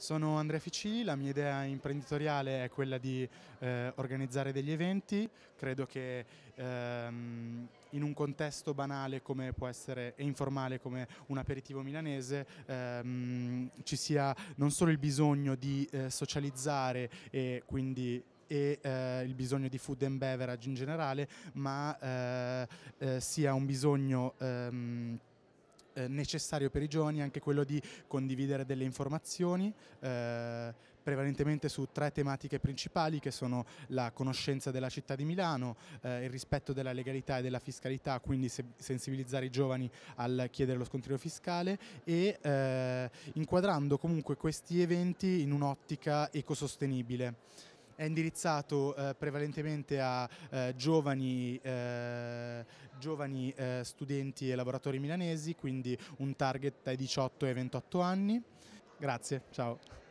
Sono Andrea Ficili, la mia idea imprenditoriale è quella di eh, organizzare degli eventi, credo che ehm, in un contesto banale come può essere e informale come un aperitivo milanese ehm, ci sia non solo il bisogno di eh, socializzare e quindi e eh, il bisogno di food and beverage in generale, ma eh, eh, sia un bisogno ehm, eh, necessario per i giovani anche quello di condividere delle informazioni eh, prevalentemente su tre tematiche principali che sono la conoscenza della città di Milano, eh, il rispetto della legalità e della fiscalità, quindi se sensibilizzare i giovani al chiedere lo scontrino fiscale e eh, inquadrando comunque questi eventi in un'ottica ecosostenibile è indirizzato eh, prevalentemente a eh, giovani, eh, giovani eh, studenti e lavoratori milanesi, quindi un target dai 18 ai 28 anni. Grazie, ciao.